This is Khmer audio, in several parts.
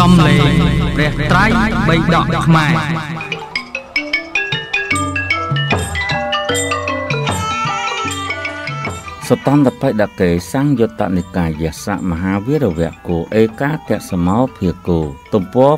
សំលេងព្រះត្រៃបៃដកខ្មែរសតន្តបិដកេសង្យុត្តនិកាយសៈមហាវីរវៈគោឯកាកសមោភិគោទំព័រ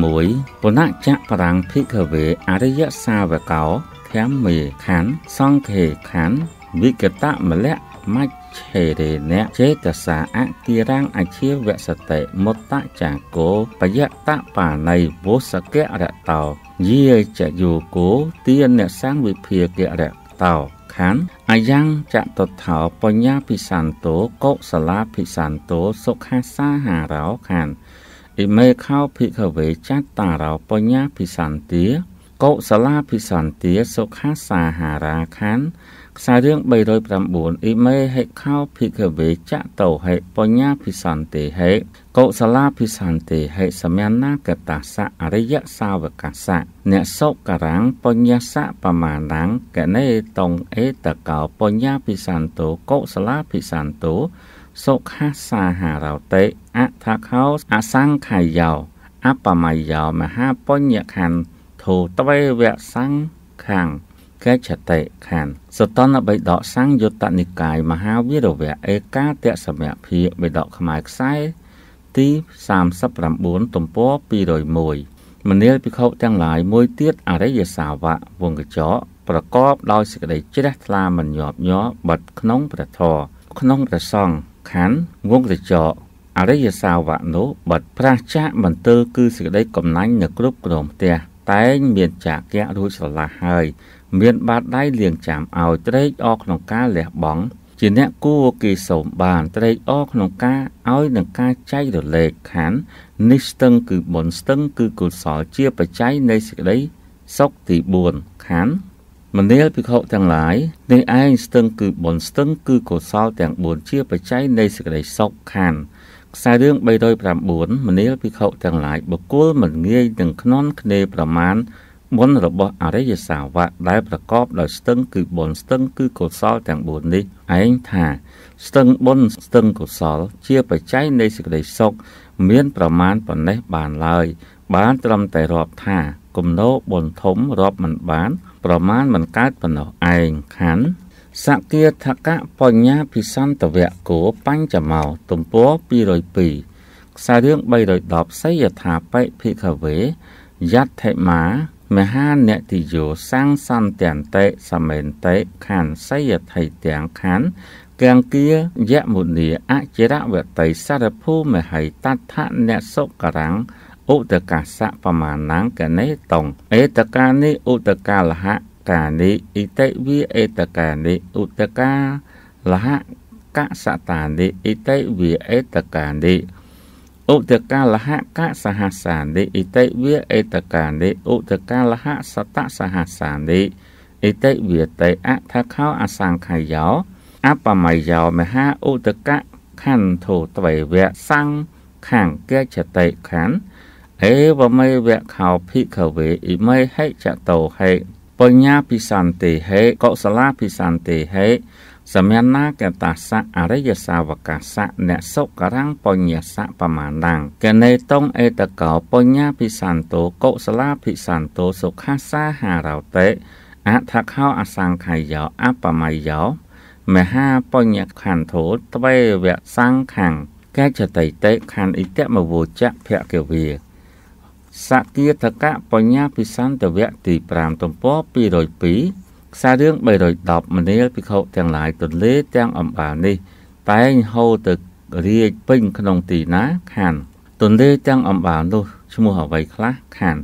201ពុណចៈបរាំងភិក្ខវេអរិយសាវកោធម្មមេខណ្ឌសង្ឃេខណ្ឌវិកតមលៈមច្ឆេរេនៈចេកសាអតិរាំងអជាវសតិមតចាគោបយតបាណៃវុសកៈរតោយាចយោគោទានអ្នកសង្វិភាគរតោខណ្ឌអាយ៉ាងចតថោបញ្ញាពិសន្តោកុសលាពិសន្តោសុខាសាហារោខណ្ឌអ៊ីមេខោភិក្ខវេចតតារោបញ្ញាពិសន្តាកុសលាភិសន្ទាសុខាសាហារាខណ្ឌខ្សែរឿង309អ៊ីមេហេខោភិកវេចតោហេបញ្ញាភិសន្តិហេកុសលាភិសន្តិហេសមញ្ញកតាសៈអរិយសាវកាសៈអ្នកសុការังបញ្ញាសៈបមាណังកណេតងអេតកោបញ្ញាភិសន្តោកុសលាភិសន្តោសុខាសាហារោតេអថាខោអសង្ខាយោអបមយោមហាបញ្ញាខណ្ឌធោតវេវៈសង្ខាំងកេចតិខានសតនបិដកសង្យុត្តនិកាយមហាវីរវៈឯកាតសមៈភិបិដកខ្មែរខ្សែទី39ទំព័រ201មនាលភិក្ខុទាំងឡាយមួយទៀតអរិយសាវកវងកចកប្រកបដោយសេចក្តីជ្រះថ្លាមិនញាប់ញ័របិទក្នុងព្រះធម៌ក្នុងព្រះសង្ឃខណ្ឌវងកចកអរិយសាវកនោះបិទប្រះចាកមន្ទិលគឺសេចក្តីកំណាញ់នៅគ្រប់គ្រងផ្ទះតែងមានចាគៈរួចស្រឡះហើយ មាន បាតដៃលៀងចាំឲ្យត្រេកអរក្នុងការលះបង់ជាអ្នកគួរគេសូមបានត្រេកអរក្នុងការឲ្យនឹងការចែករលែកខណ្ឌនេះស្ទឹងគឺបុណ្យស្ទឹង គឺកុសលជាបច្ច័យនៃសេចក្តីសុខទី4ខណ្ឌមនាលភិក្ខុទាំងឡាយនេះឯងស្ទឹង គឺបុណ្យស្ទឹងគឺកុសលទាំង4ជា បច្ច័យនៃសេចក្តីសុខខណ្ឌខ្សែរឿង309មនាលភិក្ខុទាំងឡាយបុគ្គលមិនងាយនឹងខ្នន់គ្នាប្រមាណបុណ្យរបស់អរិយសាវកដែលប្រកបដោយស្ទឹងគឺបុណ្យស្ទឹងគឺកុសលទាំង4នេះឯងថាស្ទឹងបុណ្យស្ទឹងកុសលជាបច្ច័យនៃសេចក្តីសុខមានប្រមាណប៉ុណ្ណេះបានឡើយ បានត្រឹមតែរាប់ថាគំនោបុណ្យធំរាប់មិនបាន ប្រមាណមិនកើតប៉ុណ្ណោះឯងខណ្ឌសកាថកៈបញ្ញាភិសន្តវៈគោបញ្ចមោទំព័រ202ខ្សែរឿង310សយថាបេភិក្ខវេយដ្ឋិមាមហានតិយោសង្សន្តន្តិសមេនតិខណ្ឌសយថិទាំងខណ្ឌកាំងគាយមុនីអចិរវតីសារភូមហៃតដ្ឋអ្នកសុករាំងឧតកាសៈបមាណังកណេតុងអេតកានិឧតកាលហៈកានិអ៊ីតិវាអេតកានិឧតកាលហកសតានិអ៊ីតិវាអេតកានិឧតកាលហកសហសានិអ៊ីតិវាអេតកានិឧតកាលហសតសហសានិអ៊ីតិវាតេអថាខោអសង្ខយោអបមយោមហាឧតកខន្ធោទ្វេវៈសង្ខាងកេចតេខន្ធេវមេវៈខោភិក្ខវេអ៊ីមេហិចតោហេបញ្ញាពិសន្តិហេកុសលាពិសន្តិហេសម្ញាណាកតាសៈអរិយសាវកាសៈអ្នកសុគរੰបញ្ញសៈបមាណੰកណេតុងអេតកោបញ្ញាពិសន្តោកុសលាពិសន្តោសុខាសាហារោតេអថខោអសង្ខយោអបមយោមហាបញ្ញខន្ធោទ្វេវៈសង្ខੰកេចតៃតេខੰអិតមវោចៈភគិវាសក្គាធកៈបញ្ញាពិសន្តវៈទី5ទំព័រ202ខ្សែរឿង310មនាលភិក្ខុទាំងឡាយទន្លេទាំងអំបាលនេះ តែងហូរទៅរាជពេញក្នុងទីណាខានទន្លេទាំងអំបាលនោះឈ្មោះអ្វីខ្លះខាន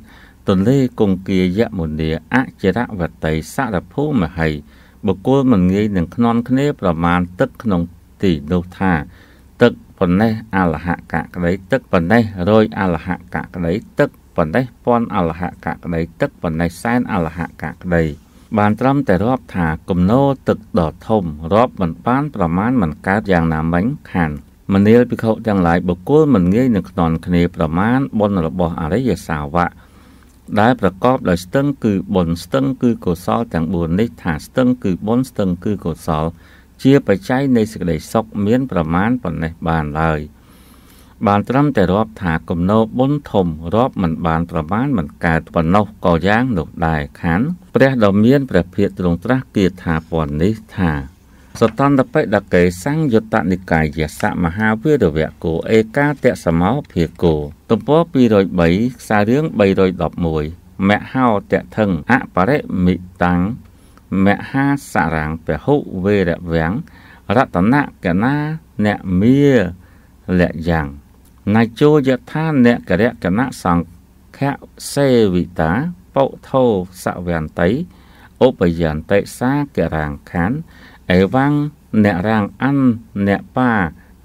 ទន្លេគង្គាយមុនីអចរវតីសរភូមហៃបុគ្គលមិនងាយនឹងខ្នន់គ្នាប្រមាណទឹកក្នុងទីនោះថាប៉ុណ្ណេះអលហកៈក្តីទឹកប៉ុណ្ណេះរយអលហកៈក្តីទឹកប៉ុណ្ណេះពាន់អលហកៈក្តីទឹកប៉ុណ្ណេះសែនអលហកៈក្តីបាន ត្រឹមតែរាប់ថាគំនោទឹកដ៏ធំរាប់មិនបាន ប្រមាណមិនកើតយ៉ាងណាមិញខានមនាលភិក្ខុទាំងឡាយបុគ្គលមិនងាយនឹងខ្នន់គ្នាប្រមាណបុណ្យរបស់អរិយសាវកដែលប្រកបដោយស្ទឹងគឺបុណ្យស្ទឹង គឺកុសលទាំង4នេះ ថាស្ទឹង គឺបុណ្យស្ទឹង គឺកុសលជាបច្ច័យនៃសេចក្តីសុខមាន ប្រមាណប៉ុណ្ណេះបានឡើយបានត្រឹមតែរាប់ថាគំនោបុណ្យធំរាប់មិនបានប្រមាណមិនកើតប៉ុណ្ណោះក៏យ៉ាងនោះដែរខានព្រះដ៏មានព្រះភិក្ខទ្រង់ត្រាស់គាថាព័ន្ធនេះថាសតន្តបិដកេសង្យុត្តនិកាយសៈមហាវិរវៈគោឯកាតៈសមោភិគោទំព័រ203ខ្សែរឿង311មហោតៈថឹងអបរិមិតាំងមហាសរាំងពហុវេរវាំងរតនកណាអ្នកមាលៈយ៉ាងណជោយថាអ្នកករកណសង្ខសេវិតាបុធោសវន្តីឧបយន្តិសាករាងខានអេវាំងអ្នករាងអានអ្នកបា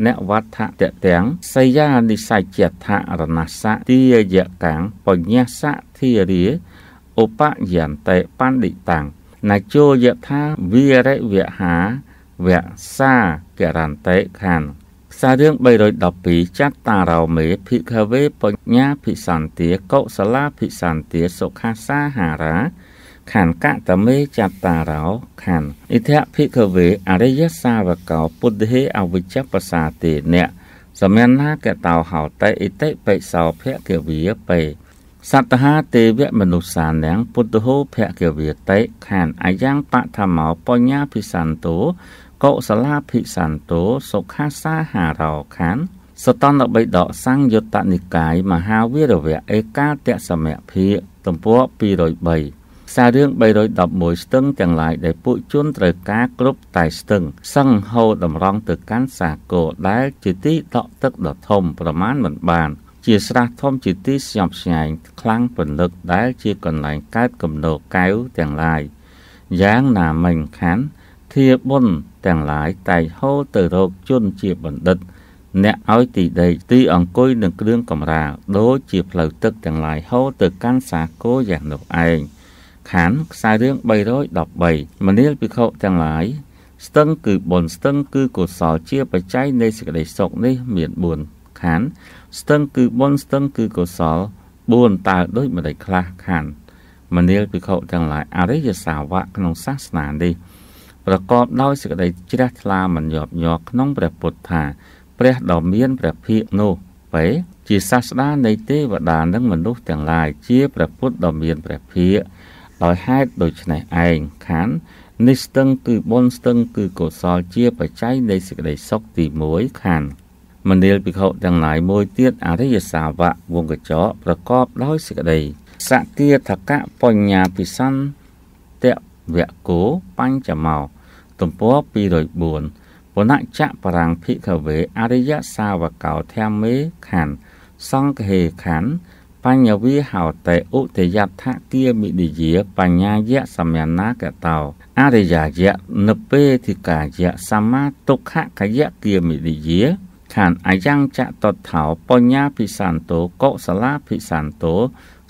អ្នកវត្ថតទាំងសយានិសច្ចថរណសៈទាយកាំងបញ្ញសៈធារាឧបយន្តិបណ្ឌិតាំងណជោយថាវីរិវហាវសាករន្តិខណ្ឌខ្សែរឿង312ចាត់តារោមេភិក្ខវេបញ្ញាភិសន្តាកុសលាភិសន្តាសុខាសាហារាខណ្ឌកតមេចតារោខណ្ឌអិធភិក្ខវេអរិយសាវកោពុទ្ធហេអវិជ្ជបសាទេអ្នកសមណាកតោហោតេអិតិបិសោភគិវាបេសតហាទេវមនុស្សានាំងពុទ្ធហោភគវិតិខានអាយ៉ាងបឋមោបញ្ញាភិសន្តោកុសលាភិសន្តោសុខាសាហារោខានសតនបិដកសង្យុត្តនិកាយ មហាវីរវៈឯកាតសមៈភិទំព័រ203ខ្សែរឿង311ស្ទឹងទាំងឡាយដែលពួកជនត្រូវការគ្រប់តែស្ទឹងសឹងហូរតម្រង់ទៅកាន់សាគរដែលជាទីដក់ទឹកដ៏ធំប្រមាណមិនបានជាស្រះធំជាទីស្ញប់ស្ញែងខ្លាំងពន្លឹកដែលជាកន្លែងកើតកំណោកែវទាំងឡាយយ៉ាងណាមិញខាន់ធាបុនទាំងឡាយតែហូរទៅរកជនជាបណ្ឌិតអ្នកឲ្យទីដេកទី អង្គុយនឹងគ្រឿងកំរាលដូចជាផ្លូវទឹកទាំងឡាយហូរទៅកាន់សាគរយ៉ាងនោះឯងខានខ្សែរឿង313មនាលភិក្ខុទាំងឡាយស្ទឹង គឺបុណ្យស្ទឹង គឺកុសលជាបច្ច័យនៃសេចក្តីសុខនេះមាន4ខានស្ទឹងគឺបុណ្យស្ទឹងគឺកុសល4តើដូចម្ដេចខ្លះខាន មនាលពិខុទាំងឡាយអរិយសាវកក្នុងសាសនានេះប្រកបដោយសេចក្តីជ្រះថ្លាមិនយប់ញ័រក្នុងព្រះពុទ្ធថា ព្រះដ៏មានព្រះភិក្ខនោះពេជាសាស្តានៃទេវតានិងមនុស្សទាំងឡាយជាព្រះពុទ្ធដ៏មានព្រះភិក្ខដោយហេតុដូច្នេះឯងខាន នេះស្ទឹងគឺបុណ្យស្ទឹងគឺកុសលជាបច្ច័យនៃសេចក្តីសុខទី1ខានមនាលភិក្ខុទាំងឡាយមួយទៀតអរិយសាវកវងកញ្ចក់ប្រកបដោយសេចក្តីសតិថកៈបញ្ញាពិសន្ទវគោបញ្ចមោទំព័រ204បុណចៈបរាំងភិក្ខវេអរិយសាវកោធម្មេខណ្ឌសង្ឃហេខណ្ឌបញ្ញវិហោតេឧទយដ្ឋគាមិនិយា បញ្ញាយៈសម្យណាកតោអរិយាយៈនិពេធិកាយៈសម្មាទុក្ខកយៈគាមិនិយាខានអាយ៉ាងចតតថោបញ្ញាភិសានតោកុសលាភិសានតោ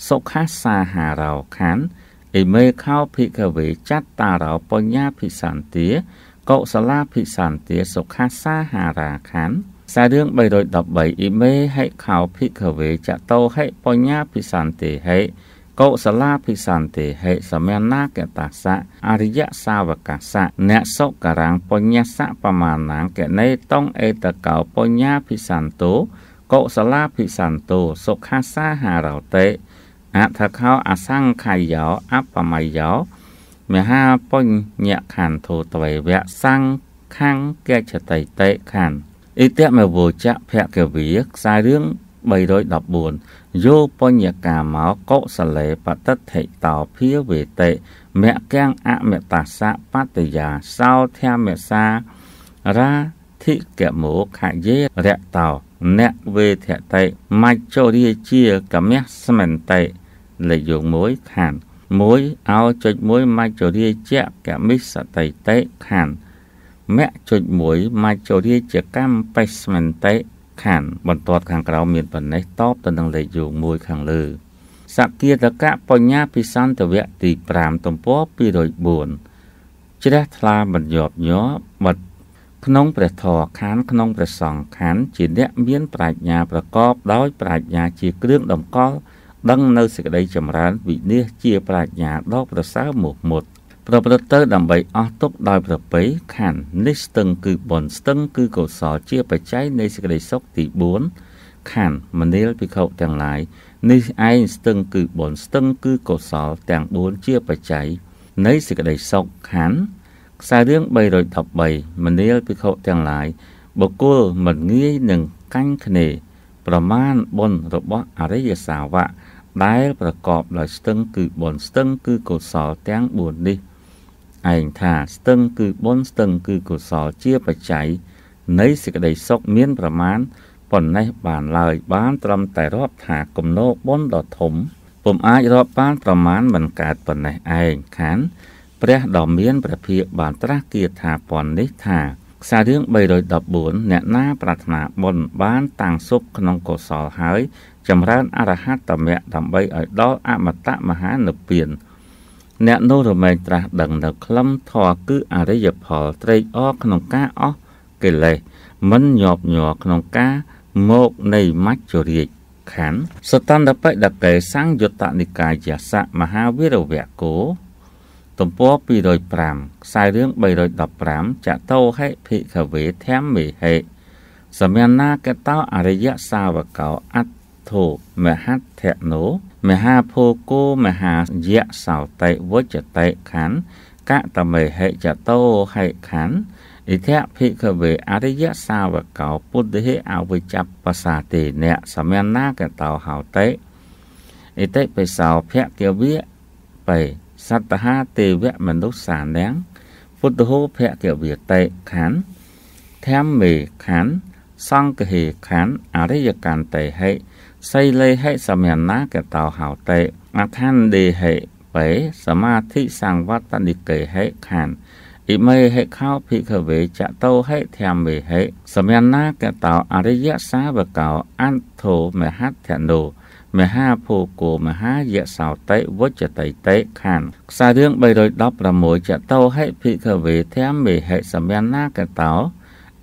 សុខាសាហារោខានអិមេខោភិកវេចតតារោបញ្ញាភិសានទាកុសលាភិសានទាសុខាសាហារាខានសាររឿង313អិមេហេខោភិកវេចតោហេបញ្ញាភិសានទេហេកុសលាភិសន្តិហេសមណាកតាសៈអរិយសាវកាសៈអ្នកសុករាំងបញ្ញាសៈបមាណាងកណេតុងអេតកោបញ្ញាភិសន្តោកុសលាភិសន្តោសុខាសាហារោតេអថខោអសង្ខយោអបមយោមហាបញ្ញខន្ធោតវេវៈសង្ខੰកិច្ចតៃតេខੰអិតិមវោចៈភគវិខ្សែរឿង314 vô bao nhiêu cả máu cỗ sở lệ và tất thể tàu phía về tệ mẹ keng ạ mẹ tà xã bát tề già sao theo mẹ xa ra thị kẻ mũ khải dê rẹ tàu nẹ về thẻ tệ mạch cho đi chia cả mẹ smen tệ lợi dụng mối khản mối áo cho mối mạch cho đi chẹ cả mẹ sở tệ tệ khản mẹ cho mối mạch cho đi chia cam basement tệ ខណ្ឌបន្ទាត់ខាងក្រោមមានប៉ុណ្ណេះតបទៅនឹងលេខយោង1ខាងលើសក្គាតកៈបញ្ញាពិសន្តវៈទី5ទំព័រ204ជ្រះថ្លាបញ្ញប់ញ័របិទក្នុងព្រះធរខានក្នុងព្រះសង្ឃខានជាអ្នកមានប្រាជ្ញាប្រកបដោយប្រាជ្ញាជាគ្រឿងតម្កល់ដឹងនៅសេចក្តីចម្រើនវិនិច្ឆ័យជាប្រាជ្ញាដ៏ប្រសើរមុខមុតប្រព្រឹត្តទៅដើម្បីអស់ទុកដោយប្រពៃខណ្ឌនេះស្ទឹងគឺបុណ្យស្ទឹងគឺកុសលជាបច្ច័យនៃសេចក្តីសុខទី4ខណ្ឌមនាលភិក្ខុទាំងឡាយនេះឯងស្ទឹងគឺបុណ្យស្ទឹងគឺកុសលទាំង4ជាបច្ច័យនៃសេចក្តីសុខខណ្ឌខ្សែរឿង313មនាលភិក្ខុទាំងឡាយបុគ្គលមិនងាយនឹងកាញ់គ្នាប្រមាណបុណ្យរបស់អរិយសាវកដែលប្រកបដោយស្ទឹងគឺបុណ្យស្ទឹងគឺកុសលទាំង4នេះឯងថាស្ទឹងគឺបុណ្យស្ទឹងគឺកុសលជាបច្ច័យនៃសេចក្តីសុខមានប្រមាណប៉ុណ្ណេះបានឡើយបានត្រឹមតែរាប់ថាគំនោបុណ្យដ៏ធំពុំអាចរាប់បានប្រមាណមិនកើតប៉ុណ្ណេះឯងខាន ព្រះដ៏មានព្រះភិយបានត្រាស់គៀថាប៉ុននេះថាខ្សែរឿង314អ្នកណាប្រាថ្នាបុណ្យបានតាំងសុខក្នុងកុសលហើយចម្រើនអរហត្តមគ្គដើម្បីឲ្យដល់អមតៈមហានិព្វានអ្នកនោះរមែងត្រាស់ដឹងនៅក្លឹមធរគឺអរិយផលត្រេកអរក្នុងការអស់កិលេសមិនញាប់ញ័រក្នុងការមកនៃមច្ចុរាជខណ្ឌសតន្តបិដកេសង្យុត្តនិកាយសៈមហាវីរវៈគោទំព័រ205ខ្សែរឿង315ចតោហិភិក្ខវេធម្មមេហេសមណាកតោអរិយសាវកោអត្ថោមហត្ថណោមហាភូគោមហាយៈសោតិវចតិខណ្ឌកតមេហិចតោហិខណ្ឌអិធិភិក្ខវេអរិយសាវកោពុទ្ធិហេអវិជ្ជបសាទេអ្នកសមណាកតោហោតិអិតិបិសោភគិវៈបេសត្តហាទេវមនុស្សសានាំងពុទ្ធហោភគិវៈតេខណ្ឌធម្មេខណ្ឌសង្ឃហេខណ្ឌអរិយកន្តេហិសីលេហិសមញ្ញណាកតោហោតេអឋានដេហិបេសមាធិសង្វត្តនិកេហិខានអ៊ីមេហិខោភិក្ខវេចតោហិធម្មេហិសមញ្ញណាកតោអរិយសាវកោអន្តោមហត្ថណោមហាភូគោមហាយសោតិវច្ចតិតេខានខ្សែរឿង316ចតោហិភិក្ខវេធម្មេហិសមញ្ញណាកតោ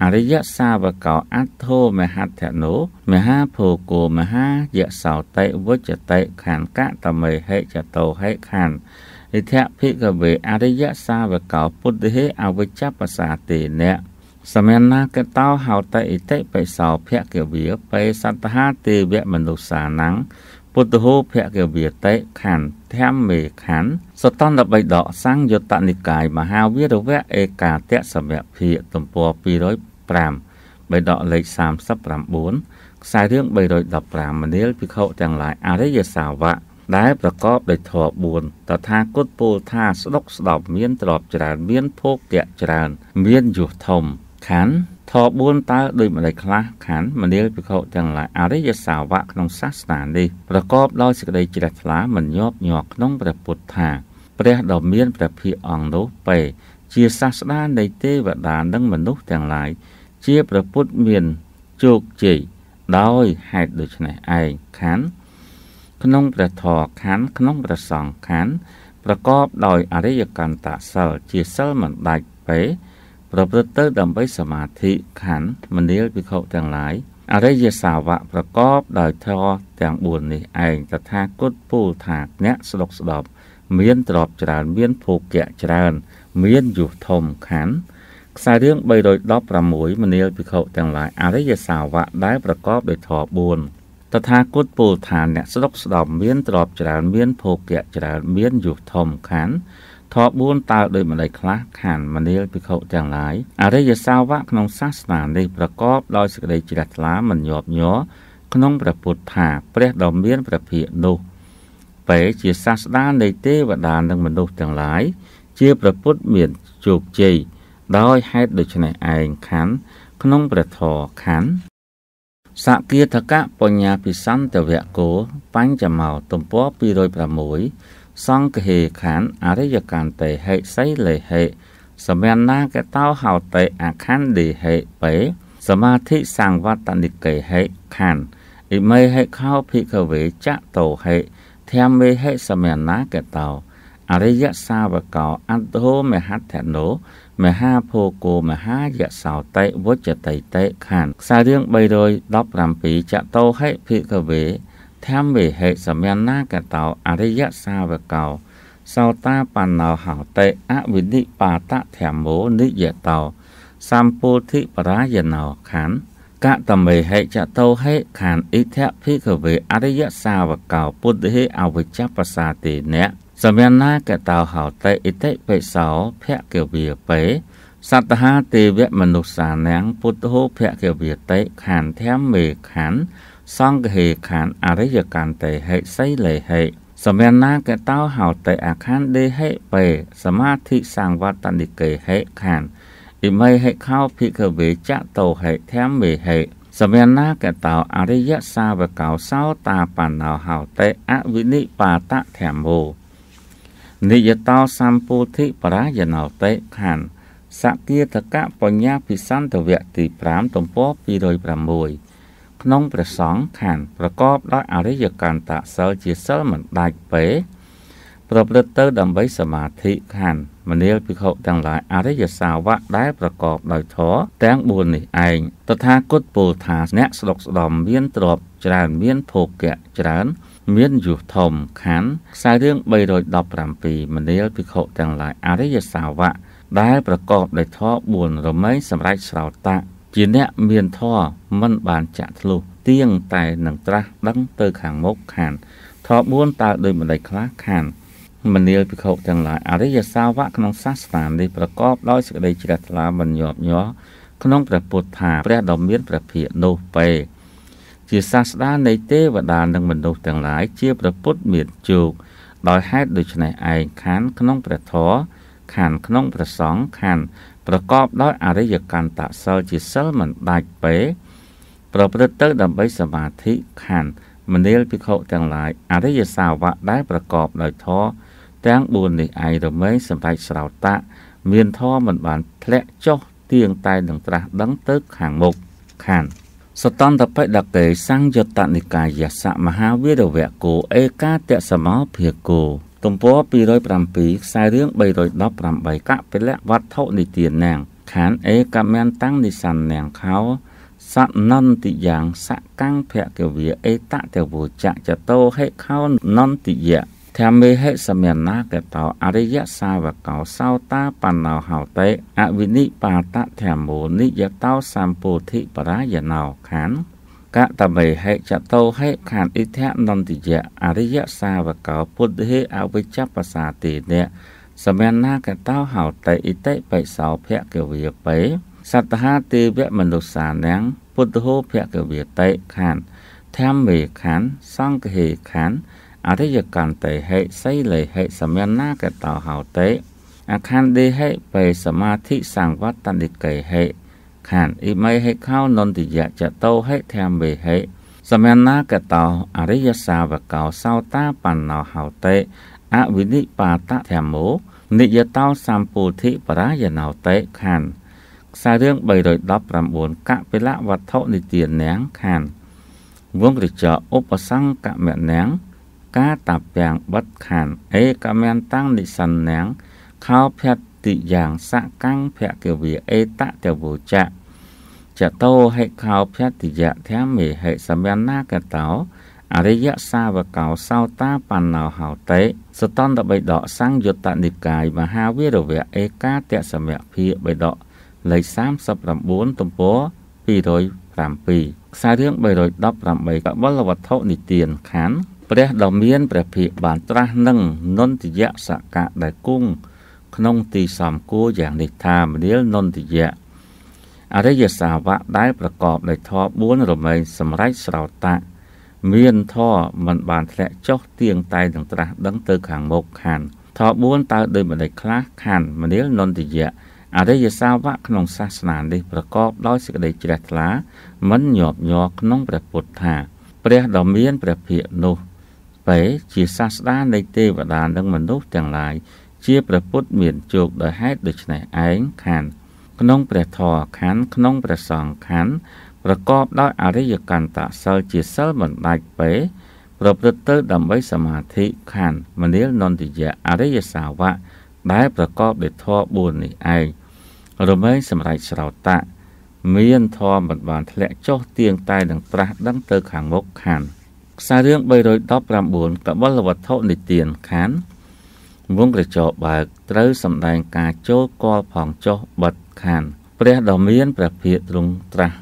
អរិយសាវកោអត្ថោមហត្ថនោមហាភោគោមហាយសោតិវចតិខានកតមេហេចតោហេខានអិធភិកវេអរិយសាវកោពុទ្ធិហេអវិជ្ជបសាទេអ្នកសមណកតោហោតិអិតិបិសោភគិវាបេសត្តហាទេវមនុស្សានੰពុទ្ធហោភគវិតេខន្ធធម្មមេខន្ធសតន្តបិដកសង្យុត្តនិកាយមហាវិរវៈឯកាតៈសម្យភិទំព័រ205បិដកលេខ39ខ្សែរឿង315មនាលភិក្ខុទាំងឡាយអរិយសាវកដែលប្រកបដោយធម៌4តថាគតពោលថាស្ដុកស្ដប់មានទ្រពច្រើនមានភោគៈច្រើនមានយុសធំខណ្ឌធ4តើដូចម្ដេចខ្លះខណ្ឌមនាលភិក្ខុទាំងឡាយអរិយសាវកក្នុងសាសនានេះប្រកបដោយសេចក្តីជ្រះថ្លាមិនញាប់ញ័រក្នុងព្រះពុទ្ធថាព្រះដ៏មានព្រះភិអង្គនោះពេ ជាសាស្តានៃទេវតានិងមនុស្សទាំងឡាយជាព្រះពុទ្ធមានជោគជ័យដោយហេតុដូច្នេះឯងខណ្ឌក្នុងព្រះធរខណ្ឌក្នុងព្រះសង្ឃខណ្ឌប្រកបដោយអរិយកន្តសិលជាសិលមិនដាច់ពេប្រព្រឹត្តទៅដើម្បីសមាធិខណ្ឌមនាលភិក្ខុទាំងឡាយអរិយសាវកប្រកប ដោយធម៌ទាំង4នេះឯងតថាគតពូលថាអ្នកស្ដុកស្ដប់មានទ្រពច្រើនមានភោគៈច្រើន មានយុធធំខណ្ឌខ្សែរឿង316មនាលភិក្ខុទាំងឡាយអរិយសាវកដែលប្រកបដោយធម៌4តថាគតពូលថាអ្នកស្ដុកស្ដប់មានទ្រពច្រើន មានភោគៈច្រើនមានយុធធំខណ្ឌធម៌4តើដោយម្ដេចខ្លះខានមនាលភិក្ខុទាំងឡាយអរិយសាវកក្នុងសាសនានេះប្រកប ដោយសេចក្តីជ្រះថ្លាមិនញាប់ញ័រក្នុងព្រះពុទ្ធថា ព្រះដ៏មានព្រះភិក្ខនោះពេលជាសាស្តានៃទេវតានិងមនុស្សទាំងឡាយជាព្រះពុទ្ធមានជោគជ័យដោយហេតុដូច្នេះឯងខណ្ឌក្នុងព្រះធរខណ្ឌសកាធកៈបញ្ញាពិសន្តវៈគោបញ្ចមោទំព័រ206សង្ឃហេខានអរិយកន្តិហេសីលេហេសមញ្ណាកតោហោតេអខណ្ឌេហេបេសមាធិសង្វតនិកេហេខានអ៊ីមេហេខោភិកវេចតោហេធម្មវេហេសមញ្ណាកតោអរិយសាវកោអន្តោមហត្ថនោមហាភោគោមហាយសោតេវុចតៃតេខានខ្សែរឿង317ចតោហេភិកវេធម្មវិហេសមណាកតោអរិយសាវកោសោតាបណ្ណោហោតេអវិនិបាតធម្មោនិយតោសម្ពោធិបរាយណោខណ្ឌកតមេហេចតោហេខណ្ឌអិធភិកវេអរិយសាវកោពុទ្ធិហេអវិជ្ជបសាទេណៈសមណាកតោហោតេអិតិបិសោភគវិបេសតហាទេវមនុស្សានាំងពុទ្ធោភគវិតេខណ្ឌធម្មេខណ្ឌសង្ឃហេខានអរិយកានតេហេសីលេហេសមណណាកតោហោតេអាខានដេហេបេសមាធិសង្វតនិកេហេខានអ៊ីមេហេខោភិកវេចតោហេធម្មេហេសមណណាកតោអរិយសាវកោសោតាបណ្ណោហោតេអវិនិបាតធម្មោនិយតោសម្ពោធិបរាយណោតេខានសគាធកៈបញ្ញាពិសន្តវៈទី5ទំព័រ206ក្នុងព្រះសង្ឃខណ្ឌប្រកបដោយអរិយកន្តសិលជាសិលមិនដាច់ពេប្រព្រឹត្តទៅដើម្បីសមាធិខណ្ឌមនាលភិក្ខុទាំងឡាយអរិយសាវកដែលប្រកបដោយធម៌ទាំង4នេះឯងតថាគតពោលថាអ្នកស្ដុកស្ដំមានទ្រព្យច្រើនមានភោគៈច្រើនមានយុធធំខណ្ឌខ្សែរឿង317មនាលភិក្ខុទាំងឡាយអរិយសាវកដែលប្រកបដោយធម៌4រមែងសម្រេចស្រោតៈជាអ្នកមានធម៌មិនបានចាក់ធ្លុះទៀងតែនឹងត្រាស់ដឹងទៅខាងមុខខានធម៌4តើដោយម្ដេចខ្លះខានមនាលភិក្ខុទាំងឡាយអរិយសាវកក្នុងសាសនានេះប្រកបដោយសេចក្តីជ្រះថ្លាមិនញាប់ញ័រក្នុងព្រះពុទ្ធថាព្រះដ៏មានព្រះភិយនោះពេជាសាស្តានៃទេវតានិងមនុស្សទាំងឡាយជាព្រះពុទ្ធមានជោគដោយហេតុដូច្នេះឯងខានក្នុងព្រះធម៌ខានក្នុងព្រះសង្ឃខានប្រកបដោយអរិយកន្តសិលជាសិលមិនដាច់ពេប្រព្រឹត្តទៅដើម្បីសមាធិខន្ធមនាលភិក្ខុទាំងឡាយអរិយសាវកដែលប្រកបដោយធម៌ទាំង4នេះឯងរមែងសម្បែកស្រោតៈមានធម៌មិនបានធ្លាក់ចុះទៀងតែនឹងត្រាស់ ដឹងទៅខាងមុខខានសតន្តបិដកេសង្យតនិកាយសៈមហាវីរវៈគោឯកាតៈសមោភិគោទំព័រ207ខ្សែរឿង318កពិលៈវត្ថុនិទានណាងខានអេកមន្តាំងនិសន្នាងខោសនន្តិយ៉ាងសកੰងភគវាអេតតវចចតោហេខោនន្តិយៈធម្មេហិសមណាកតោអរិយសាវកោសោតាបណ្ណោហោតេអវិនិបាតធម្មោនិយតោសម្ពោធិបរាយណោខានកតមេហេចតោហេខានអិធនន្តិយៈអរិយសាវកោពុទ្ធហេអវិជ្ជបសាទេនៈសមណ្ណាកតោហោតេអិតិបិសោភគវិបេសតហាទេវមនុស្សានំពុទ្ធោភគវិតេខានធម្មេខានសង្ឃហេខានអរិយកន្តេហេសីលេហេសមណ្ណាកតោហោតេអខានដេហេបេសមាធិសង្វត្តនិកេហេខណ្ឌអ៊ីមៃហេខោនន្ទយៈចតោហេធម្មវេហេសមណាកតោអរិយសាវកោសោតាបណ្ណោហោតេអវិនិបាតធម្មោនិយតោសម្ពោធិបរាយណោតេខណ្ឌខ្សែរឿង319កពិលៈវត្ថុនិទានញាងខណ្ឌវងរចោឧបសង្កមញាងកាតាពាំងបិទខានអេកមានតាំងនិសិនញាងខោភតិយ៉ាងសកាំងភគិវាអេតតវោចៈចតោហេខោភតិយៈធម្មេហេសម្យណាកតោអរិយសាវកោសោតាបណ្ណោហោតេសតន្តបិដកសង្យុត្តនិកាយ មហាវីរវៈឯកាតសមៈភិបិដកលេខ39ទំព័រ207ខ្សែរឿង318កបលវត្ថុនិទានខណ្ឌព្រះដ៏មានព្រះភិក្ខបានត្រាស់នឹងនន្ទយៈសកៈដែលគង់ក្នុងទីសំគួរយ៉ាងនេះថាមនាលនន្ទយៈអរិយសាវកដែលប្រកបដោយធម៌4រមែងសម្រេចស្រោតៈមានធម៌មិនបានធ្លាក់ចុះទៀងតែនឹងត្រាស់ដឹងទៅខាងមុខខណ្ឌធម៌4តើដោយម្ដេចខ្លះខណ្ឌមនាលនន្តយៈអរិយសាវកក្នុងសាសនានេះប្រកបដោយសេចក្តីជ្រះថ្លាមិនញាប់ញ័រក្នុងព្រះពុទ្ធថា ព្រះដ៏មានព្រះភិក្ខនោះពេជាសាស្តានៃទេវតានិងមនុស្សទាំងឡាយជាព្រះពុទ្ធមានជោគដោយហេតុដូច្នេះឯងខណ្ឌក្នុងព្រះធម៌ខណ្ឌក្នុងព្រះសង្ឃខណ្ឌប្រកបដោយអរិយកន្តៈសិលជាសិលបណ្ដាច់ពេប្រព្រឹត្តទៅដើម្បីសមាធិខណ្ឌមនាលនន្ទយៈអរិយសាវកដែលប្រកបដោយធម៌4នេះឯងរមែងសម្រេចស្រោតៈមានធម៌មិនបាន ធ្លាក់ចុះទៀងតែនឹងត្រាស់ដឹងទៅខាងមុខខណ្ឌខ្សែរឿង319កបលវត្ថុនិទានខណ្ឌវងក្រចកបើកត្រូវសម្ដែងការចូលកលផងចុះបិទខណ្ឌព្រះដ៏មានព្រះភិយទ្រង់ត្រាស់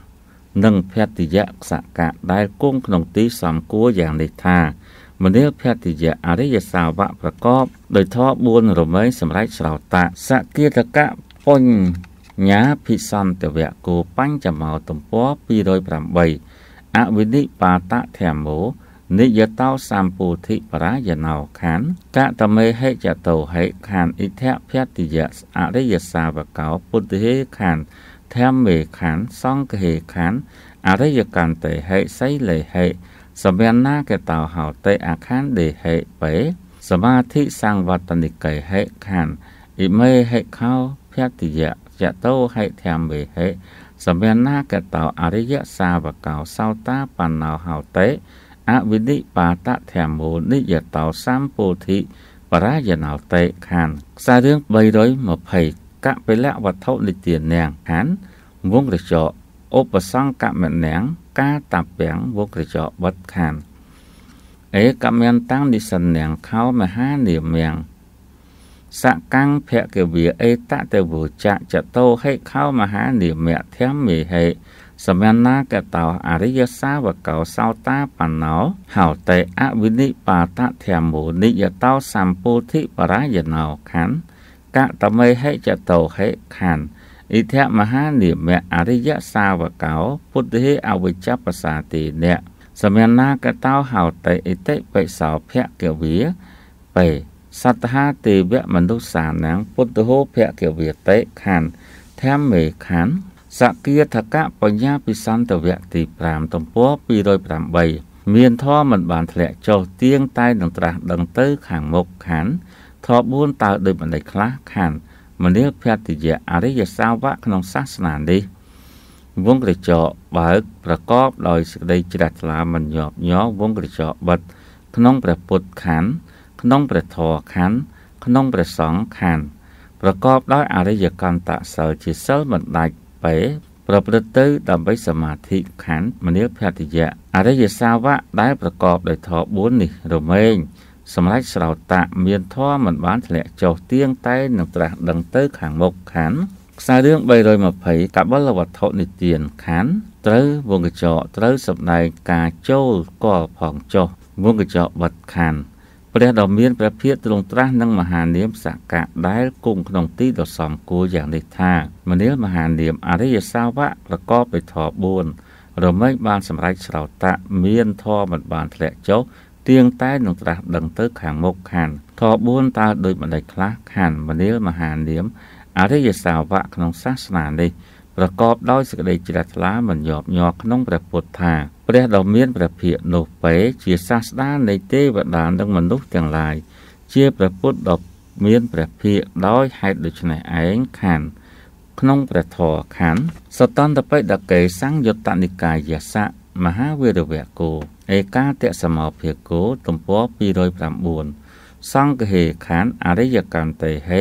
និងភតិយៈខ្សកៈដែលគង់ក្នុងទីសំគួរយ៉ាងនេះថាមនាលភតិយៈអរិយសាវកប្រកប ដោយធម៌4រមែងសម្រេចស្រោតៈសកិតកៈបញ្ញាភិសន្តវៈគោបញ្ចមោទំព័រ208អវិនិបាតធម្មោនិយតោសម្ពោធិបរាយណោខានកតមេហេចតោហេខានអិធៈភតិយៈអរិយសាវកោពុទ្ធិហេខានធម្មេខានសង្ឃហេខានអរិយកន្តេហេសីលេហេសម្យណាកតោហោតេអាខានដេហេបេសមាធិសង្វតនិកេហេខានអ៊ីមេហេខោភតិយៈចតោហេធម្មេហេសម្យណាកតោអរិយសាវកោសោតាបណ្ណោហោតេអវិនិបាតធម្មោនិយតោសម្ពោធិបរាយណោតេខានខ្សែរឿង320កពិលៈវត្ថុនិទានាងខានវងរចកឧបសង្កមនាងកាតពាំងវងរចកបិទខានអេកមានតាំងនិសិននាងខោមហានាមៀងសកੰងភគិវាអេតតវោចៈចតោហេខោមហានាមៈធម្មមេហេសម្យណាកតោអរិយសាវកោសោតាបណ្ណោហោតេអវិនិបាតធម្មោនិយតោសម្ពោធិបរាយណោខណ្ឌកតមេហិចតោហិខណ្ឌអិធមហានិមៈអរិយសាវកោ ពុទ្ធិអវិជ្ជបសាទីអ្នកសម្យណាកតោហោតេអិតិបិសោភគវិបេសត្ថាទេវមនុស្សានាងពុទ្ធោភគវិតេខណ្ឌធម្មេខណ្ឌសកាថកៈបញ្ញាពិសន្តវៈទី5ទំព័រ208មានធម៌មិនបានធ្លាក់ចុះទៀងតែនឹងត្រាស់ដឹងទៅ ខាងមុខខណ្ឌធម៌4តើដោយបណ្ដៃខ្លះខណ្ឌមនាលភតិយៈអរិយសាវកក្នុងសាសនានេះវងក្រចកបើកប្រកបដោយសេចក្តីជ្រះថ្លាមិនញាប់ញ័រវងក្រចកបិទក្នុងព្រះពុទ្ធខណ្ឌក្នុងព្រះធម៌ខណ្ឌក្នុងព្រះសង្ឃខណ្ឌប្រកបដោយអរិយកន្តៈសិលជាសិលមិនដាច់បេប្រព្រឹត្តទៅដើម្បីសមាធិខណ្ឌមនីភតិយៈអរិយសាវកដែលប្រកបដោយធម៌4នេះរមែងសម្រាប់ស្រោតៈមានធម៌មិនបានធ្លាក់ចុះទៀងតែនឹងត្រាស់ដឹងទៅ ខាងមុខខណ្ឌខ្សែរឿង320កបលវត្ថុនិទានខណ្ឌត្រូវវងកញ្ចក់ត្រូវសម្ដែងការចូលកលផងចុះវងកញ្ចក់បិទខណ្ឌព្រះដ៏មានព្រះភិយទ្រង់ត្រាស់នឹងមហានាមសក្កៈដែលគង់ក្នុងទីដ៏សំគួរយ៉ាងនេះថាមនាលមហានាមអរិយសាវកប្រកបដោយធម៌4រមែងបានសម្រេចស្រោតៈមាន ធម៌មិនបានធ្លាក់ចុះទៀងតែនឹងត្រាស់ដឹងទៅ ខាងមុខខានធម៌4តើដោយបណ្ដេចខ្លះខាន មនាលមហានាមអរិយសាវកក្នុងសាសនានេះប្រកបដោយសេចក្តីជ្រះថ្លាមិនញាប់ញ័រក្នុងព្រះពុទ្ធថាព្រះដ៏មានព្រះភិយនោះពេ ជាសាស្តានៃទេវតានិងមនុស្សទាំងឡាយជាព្រះពុទ្ធដ៏មានព្រះភិយដោយហេតុដូច្នេះឯងខណ្ឌក្នុងព្រះធរខណ្ឌសតន្តបិដកេសង្យុត្តនិកាយសៈមហាវេរវគោឯកាតសមោភាគោទំព័រ209សង្ឃហេខណ្ឌអរិយកន្តេហេ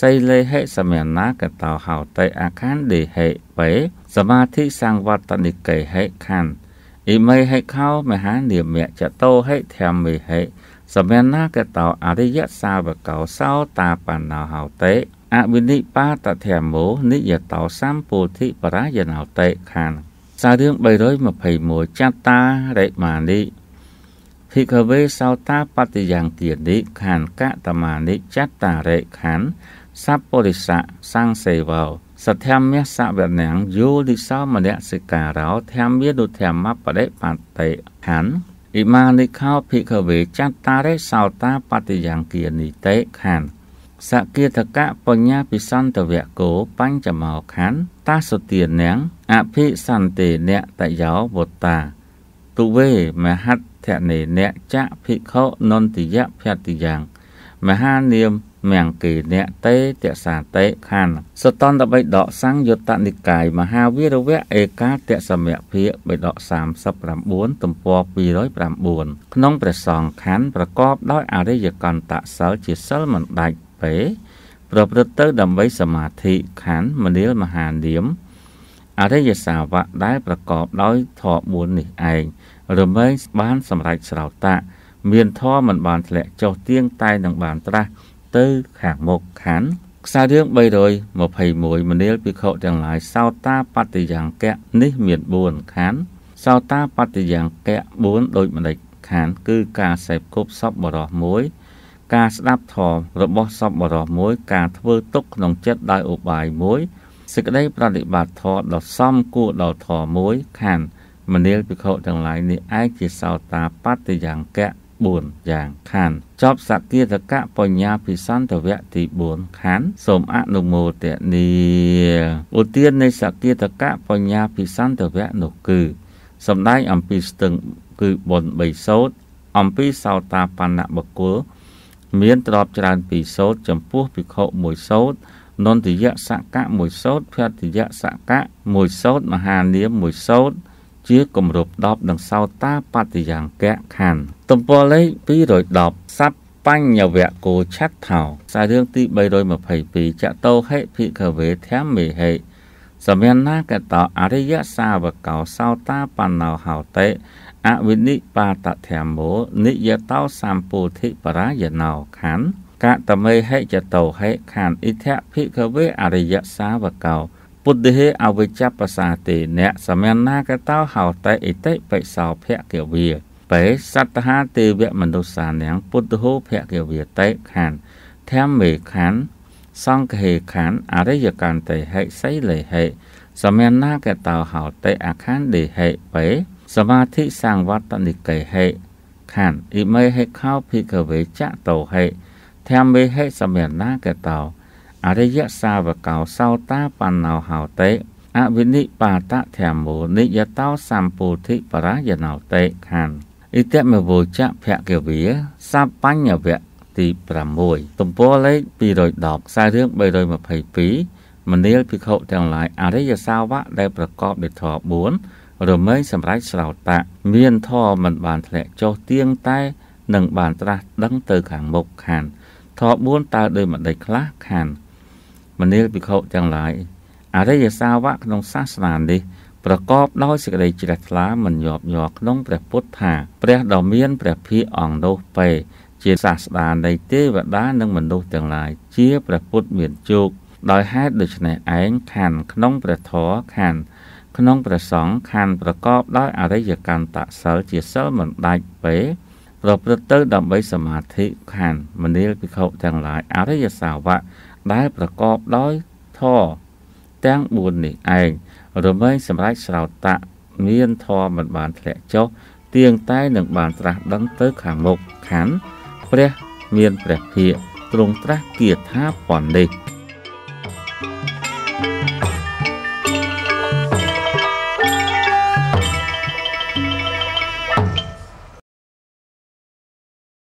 សីលេហិសមណាកតោហោតេអាខានដេហេបេសមាធិសង្វត្តនិកេហេខណ្ឌអ៊ីមេហេខោមហានិមៈចតោហេធម្មេហេ សមណាកតោអរិយសាវកោសោតាបណ្ណោហោតេអវិនិបាតធម្មោនិយតោសម្ពោធិបរាយណោតេខណ្ឌសាររឿង321ចតារិមានិភិក្ខវេសោតាបតិយ៉ាងទានិខណ្ឌកតមានិចតារិខណ្ឌសពរិស័កសង្សេវោសធម្មសវនញ្ញយោទិសោមនសិការោធម្មានុធម្មបដិបត្តិហੰអ៊ីម៉ានិខោភិក្ខវេចត្តារេសោតាបតិយ៉ាងគានិតេខੰសគិធកៈបញ្ញាពិសន្តវៈគោបញ្ចមោខੰតាសុទានញ្ញអភិសន្តិនៈតយោវតាទុវេមហត្ថនេនៈចភិក្ខុនន្តិយៈភតិយ៉ាងមហានាមមង្គិនៈតេតសាតេខណ្ឌសតន្តបិដកសង្យុត្តនិកាយមហាវីរវៈឯកាតសមៈភិបិដក39ទំព័រ209ក្នុងព្រះសង្ឃខណ្ឌប្រកបដោយអរិយកន្តសិលជាសិលមិនដាច់ពេប្រព្រឹត្តទៅដើម្បីសមាធិខណ្ឌមនាលមហានាមអរិយសាវកដែលប្រកបដោយធម៌4នេះឯងរមែងបានសម្រេចស្រោតៈមានធម៌មិនបានធ្លាក់ចុះទៀងតែនឹងបានត្រាស់ទៅខាងមុខខណ្ឌខ្សែរឿង321មនាលភិក្ខុទាំងឡាយសោតាបត្តយ៉ាងកៈនេះមាន4ខណ្ឌសោតាបត្តយ៉ាងកៈ4ដូចម្ដេចខណ្ឌគឺការសេពគប់សពបរោះមួយ ការស្ដាប់ធម៌របស់សពបរោះមួយ ការធ្វើទុកក្នុងចិត្តដោយឧបាយមួយសេចក្តីប្រតិបត្តិធម៌ដ៏សមគួរដល់ធម៌មួយខណ្ឌមនាលភិក្ខុទាំងឡាយនេះឯងជាសោតាបត្តយ៉ាងកៈ4យ៉ាងខណ្ឌចប់សក្គាតកៈបញ្ញាភិសន្តវៈទី4ខណ្ឌសូមអនុមោទនីឧទាននៃសក្គាតកៈបញ្ញាភិសន្តវៈនោះគឺ សំដែងអំពីស្ទឹងគឺបុណ្យ3សោតអំពីសោតាបណ្ណបកុលមានទ្របច្រើន2សោតចំពោះភិក្ខុ1សោតនន្តយសកៈ1សោតភត្តយសកៈ1សោតមហានាម1សោតជាគម្រប់10និងសោតាបត្តិយ៉ាងកៈខណ្ឌទំព័រលេខ210សັບបញ្ញវគោឆត្ថោខ្សែរឿងទី322ចតោហិភិក្ខវេធម្មេហិសមញ្ញកតោអរិយសាវកោសោតាបណ្ណោហោតេអវិនិបាតធម្មោនិយតោសម្ពោធិបរាយណោខណ្ឌកតមេហិចតោហិខណ្ឌអិធភិក្ខវេអរិយសាវកោปุตเถอาวิจภาสาเตเนะสมัยนากะต้าเหาไตอิตไปสาวเพื่อเกี่ยวเวียไปสัตหาเตวะมนุษสานเนียงปุตโหเพื่อเกี่ยวเวียไตขันแถมเมขันสังเกเขันอะไรอย่างการไตให้ไสเลยให้สมัยนากะต้าเหาไตอาคันเดให้ไปสมาธิสร้างวัตนิกให้ขันอิเมให้เข้าพิกเวจะโตให้แถมเมให้สมัยนากะต้าអរិយសាវកោសោតាបណ្ណោហោតេអវិនិបាតធម្មោនិយតោសម្ពោធិបរាយណោតេខណ្ឌអិតិមវោចៈភគវាសបញ្ញវៈទី6ទំព័រលេខ210ខ្សែរឿង322មនាលភិក្ខុទាំងឡាយអរិយសាវកដែលប្រកបដោយធម៌4រមែងសម្រាប់ស្រោតៈមានធម៌មិនបានធ្លាក់ចុះទៀងតែនឹងបានត្រាស់ដឹងទៅខាងមុខខណ្ឌធម៌4តើដោយម្ដេចខ្លះខណ្ឌមនាលភិក្ខុទាំងឡាយអរិយសាវកក្នុងសាសនានេះប្រកបដោយសេចក្តីជ្រះថ្លាមិនញាប់ញ័រក្នុងព្រះពុទ្ធថា ព្រះដ៏មានព្រះភិអង្គនោះពេជាសាស្តានៃទេវតា និងមនុស្សទាំងឡាយជាព្រះពុទ្ធមានជោគដោយហេតុដូច្នេះឯងខណ្ឌក្នុងព្រះធរខណ្ឌក្នុងព្រះសង្ឃខណ្ឌប្រកបដោយអរិយកន្តសិលជាសិលមិនដាច់ពេប្រព្រឹត្តទៅដើម្បីសមាធិខណ្ឌមនាលភិក្ខុទាំងឡាយអរិយសាវកដែលប្រកបដោយធរទាំង4នេះឯងរមែងសម្រាប់ស្រោតៈមានធរមិនបានធ្លាក់ចុះទៀងតែនឹងបានត្រាស់ ដឹងទៅខាងមុខខណ្ឌព្រះមានព្រះភិយទ្រង់ត្រាស់គាថាប៉ុននេះ